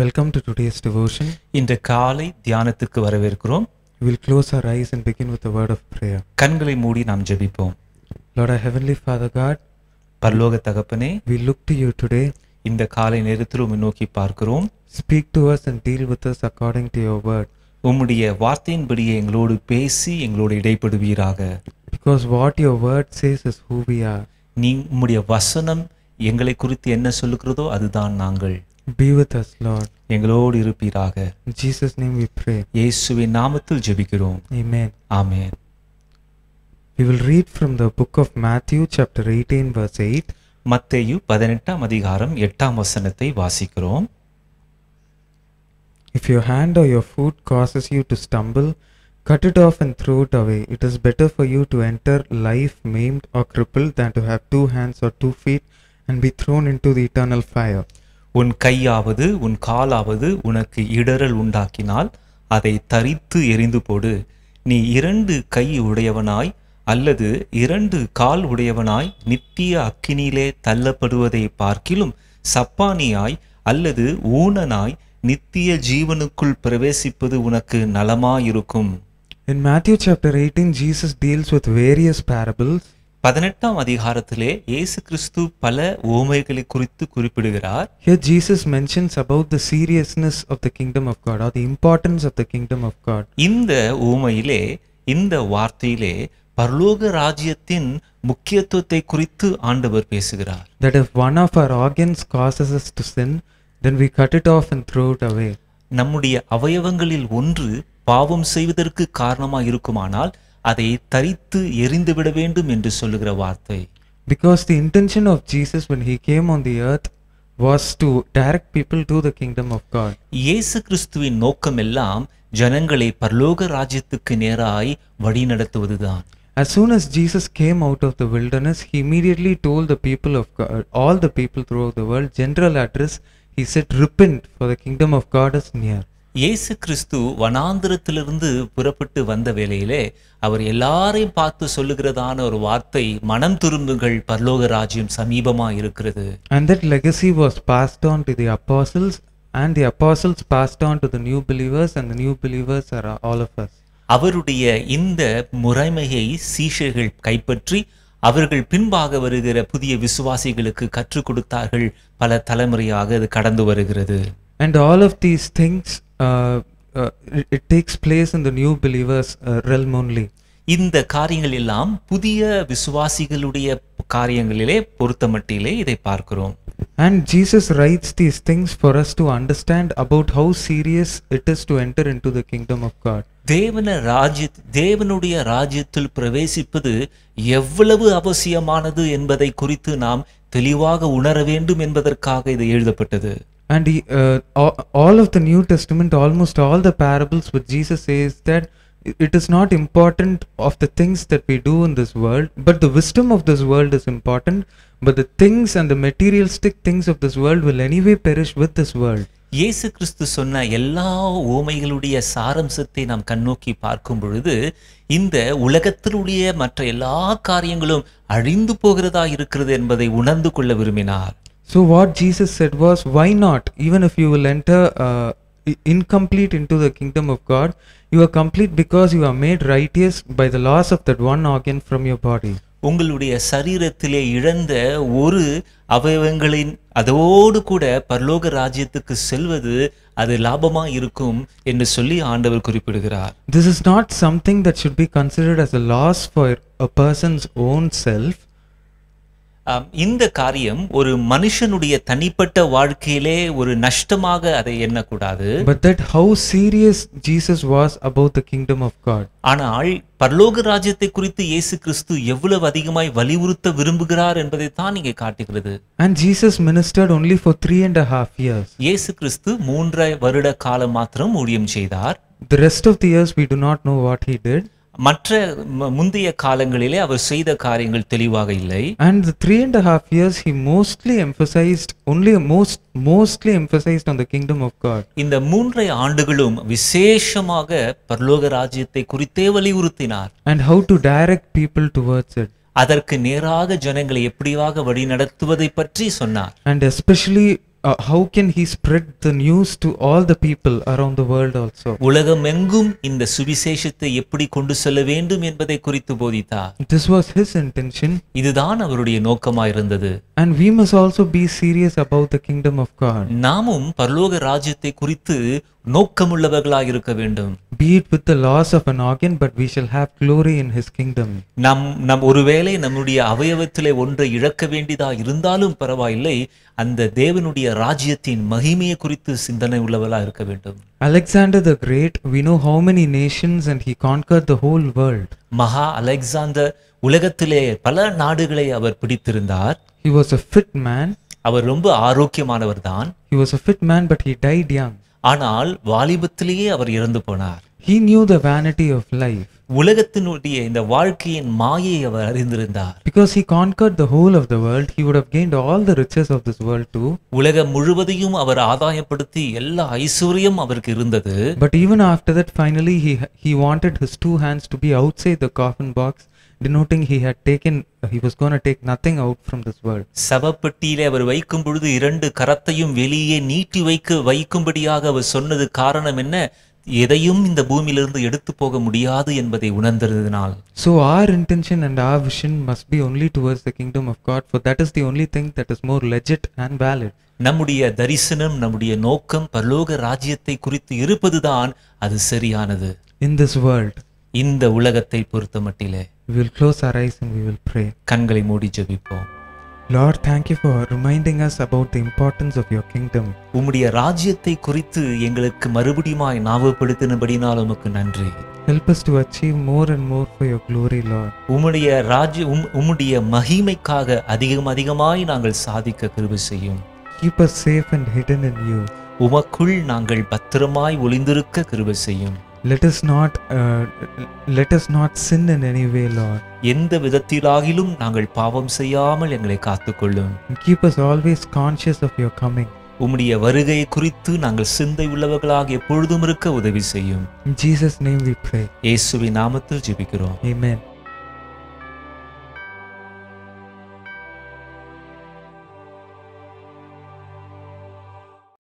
Welcome to today's devotion இந்த காலை தியானத்துக்கு வரவேற்கிறோம் will close our eyes and begin with word of prayer கண்களை மூடி நாம் ஜெபிப்போம் Lord I heavenly father God பரலோக தகப்பனே we look to you today இந்த காலை நேரத்தில் உம்மை நோக்கி பார்க்கிறோம் speak to us and deal with us according to your word உம்முடைய வார்த்தையின்படியே எங்களோடு பேசி எங்களோடு இடைப்படுவீராக because what your word says is who we are நீ உம்முடைய வசனம் எங்களை குறித்து என்ன சொல்லுகிறதோ அதுதான் நாங்கள் Be with us, Lord. எங்களோடு இருப்பீராக Jesus name we pray. இயேசுவின் நாமத்தில் ஜெபிக்கிறோம். Amen. Amen. We will read from the book of Matthew chapter 18 verse 8. மத்தேயு 18ஆம் அதிகாரம் 8ஆம் வசனத்தை வாசிக்கிறோம். If your hand or your foot causes you to stumble, cut it off and throw it away. It is better for you to enter life maimed or crippled than to have two hands or two feet and be thrown into the eternal fire. உன் கையாவது உன் காலாவது உனக்கு இடரல் உண்டாக்கினால் அதை தரித்து எரிந்து போடு நீ இரண்டு கை உடையவனாய் அல்லது இரண்டு கால் உடையவனாய் நித்திய அக்கினியிலே தள்ளப்படுவதை பார்க்கிலும் சப்பானியாய் அல்லது ஊனனாய் நித்திய ஜீவனுக்குள் பிரவேசிப்பது உனக்கு நலமாயிருக்கும் In Matthew chapter 18, Jesus deals with various parables பதினெட்டாம் அதிகாரத்திலே ஏசு கிறிஸ்து பல ஓமைகளை குறித்து குறிப்பிடுகிறார் here Jesus mentions about the seriousness of the kingdom of God or the importance of the kingdom of God இந்த ஓமையிலே இந்த வார்த்தையிலே பரலோக ராஜ்யத்தின் முக்கியத்துவத்தை குறித்து ஆண்டவர் பேசுகிறார் that is one of our organs causes us to sin then we cut it off and throw it away நம்முடைய அவயவங்களில் ஒன்று பாவம் செய்வதற்கு காரணமாக இருக்குமானால் அதை தரித்து intention வேண்டும் என்று சொல்லுகிற வார்த்தை because the intention of Jesus when he came on the earth was to direct people to the kingdom of God இயேசு கிறிஸ்துவின் நோக்கம் எல்லாம் ஜனங்களை பரலோக ராஜ்யத்துக்கு நேராய் வழிநடத்துவதுதான் As soon as Jesus came out of the wilderness, he immediately told the people of God, all the people throughout the world, general address, he said, Repent, for the kingdom of God is near. இயேசு கிறிஸ்து வனாந்திரத்திலிருந்து புறப்பட்டு வந்த வேளையிலே அவர் எல்லாரையும் பார்த்து சொல்லுகிறதான ஒரு வார்த்தை மனம் திரும்புங்கள் பரலோக ராஜ்யம் சமீபமா இருக்கிறது and that legacy was passed on to the apostles and the apostles passed on to the new believers and the new believers அவருடைய இந்த முறைமையை சீஷர்கள் கைப்பற்றி அவர்கள் பின்பாக வருகிற புதிய விசுவாசிகளுக்கு கற்றுக் கொடுத்தார்கள் பல தலைமுறையாக அது கடந்து வருகிறது and all of these things Uh, uh, it takes place in the new believers uh, realm only இந்த காரியங்கள் எல்லாம் புதிய விசுவாசிகளுடைய காரியங்களிலே பொருத்தமட்டிலே இதை பார்க்கிறோம் And Jesus writes these things for us to understand about how serious it is to enter into the kingdom of God. தேவன ராஜ்ய தேவனுடைய ராஜ்யத்தில் பிரவேசிப்பது எவ்வளவு அவசியமானது என்பதை குறித்து நாம் தெளிவாக உணர வேண்டும் என்பதற்காக இது எழுதப்பட்டது and he, uh, all, all of the new testament almost all the parables what jesus says that it is not important of the things that we do in this world but the wisdom of this world is important but the things and the materialistic things of this world will anyway perish with this world இயேசு கிறிஸ்து சொன்ன எல்லா ஓமைகளுடைய சாரம்சத்தை நாம் கண்ணோக்கி பார்க்கும் பொழுது இந்த உலகத்தினுடைய மற்ற எல்லா காரியங்களும் அழிந்து போகிறதா இருக்கிறது என்பதை உணர்ந்து கொள்ள விரும்பினார் So what Jesus said was, why not? Even if you will enter uh, incomplete into the kingdom of God, you are complete because you are made righteous by the loss of that one organ from your body. உங்களுடைய சரீரத்திலே இழந்த ஒரு அவயவங்களின் அதோடு கூட பரலோக ராஜ்யத்துக்கு செல்வது அது லாபமா இருக்கும் என்று சொல்லி ஆண்டவர் குறிப்பிடுகிறார் this is not something that be considered as a loss for a person's own self இந்த காரியம் ஒரு மனுஷனுடைய தனிப்பட்ட வாழ்க்கையிலே ஒரு நஷ்டமாக அதை எண்ணக்கூடாது but that how serious Jesus was about the kingdom of God ஆனால் பரலோக ராஜ்யத்தை குறித்து இயேசு கிறிஸ்து எவ்வளவு அதிகமாய் வலியுறுத்த விரும்புகிறார் என்பதை தான் இங்கே காட்டுகிறது and Jesus ministered only for three and half years இயேசு கிறிஸ்து மூன்றரை வருட காலம் மாத்திரம் ஊழியம் செய்தார் the rest of the years we do not know what he did மற்ற முந்தைய காலங்களிலே அவர் செய்த காரியங்கள் தெளிவாக இல்லை and three and half years he mostly emphasised only most mostly emphasised on the kingdom of God இந்த மூன்றை ஆண்டுகளும் விசேஷமாக பரலோக ராஜ்யத்தை குறித்தே வலியுறுத்தினார் and how to direct people towards it அதற்கு நேராக ஜனங்களை எப்படியாக வழி நடத்துவதை பற்றி சொன்னார் and especially uh, how can he spread the news to all the people around the world also உலகமெங்கும் இந்த சுவிசேஷத்தை எப்படி கொண்டு செல்ல வேண்டும் என்பதை குறித்து போதித்தார் this was his intention இதுதான் அவருடைய நோக்கமாய் இருந்தது and we must also be serious about the kingdom of god நாமும் பரலோக ராஜ்யத்தை குறித்து நோக்கமுள்ளவர்களாக இருக்க வேண்டும் be it with the loss of an organ but we shall have glory in his kingdom நம் நம் ஒருவேளை நம்முடைய அவயவத்திலே ஒன்றை இழக்க வேண்டியதா இருந்தாலும் பரவாயில்லை அந்த தேவனுடைய ராஜ்யத்தின் மகிமையை குறித்து சிந்தனை உள்ளவர்களாக இருக்க வேண்டும் Alexander the Great we know how many nations and he conquer the whole world மகா அலெக்சாண்டர் உலகத்திலே பல நாடுகளை அவர் பிடித்திருந்தார் he was a fit man அவர் ரொம்ப ஆரோக்கியமானவர் தான் he was a fit man but he died young ஆனால் வாலிபத்திலேயே அவர் இறந்து போனார் he knew the vanity of life உலகத்தினுடைய இந்த வாழ்க்கையின் மாயை அவர் அறிந்திருந்தார் because he conquer the whole of the world he would have gained all the riches of this world to உலக முழுவதையும் அவர் ஆதாயப்படுத்தி எல்லா ஐஸ்வர்யம் அவருக்கு இருந்தது but even after that finally he he wanted his two hands to be outside the coffin box denoting he had taken he was gone take nothing out from this world சவப்பெட்டியிலே அவர் வைக்கும் பொழுது இரண்டு கரத்தையும் வெளியே நீட்டி வைக்க வைக்கும்படியாக அவர் சொன்னது காரணம் என்ன எதையும் இந்த பூமியிலிருந்து எடுத்து போக முடியாது என்பதை உணர்ந்ததினால் so our intention and our vision must be only towards the kingdom of god for that is the only thing that is more legit and valid நம்முடைய தரிசனம் நம்முடைய நோக்கம் பரலோக ராஜ்யத்தை குறித்து இருப்பதுதான் அது சரியானது in this world இந்த உலகத்தை பொறுத்தமட்டிலே we will close our eyes and we will pray கண்களை மூடி ஜெபிப்போம் Lord thank you for reminding us about the importance of your kingdom உம்முடைய ராஜ்யத்தை குறித்து எங்களுக்கு மறுபடியுமாய் ஞாபகப்படுத்தினபடினால் உமக்கு நன்றி help us to achieve more and more for your glory Lord உம்முடைய ராஜ்ய உம் உம்முடைய மகிமைக்காக அதிகம் அதிகமாய் நாங்கள் சாதிக்க கிருபை செய்யும் keep us safe and hidden in you உமக்குள் நாங்கள் பத்திரமாய் ஒளிந்திருக்க கிருபை செய்யும் let us not uh, let us not sin in any way lord எந்த விதத்திலாகிலும் நாங்கள் பாவம் செய்யாமல் எங்களை காத்துக்கொள்ளும் keep us always conscious of your coming உம்முடைய வருகை குறித்து நாங்கள் சிந்தை உள்ளவர்களாக எப்பொழுதும் இருக்க உதவி செய்யும் ஜீசஸ் நேம் வி ப்ரே இயேசுவின் நாமத்தில் ஜெபிக்கிறோம் ஆமென்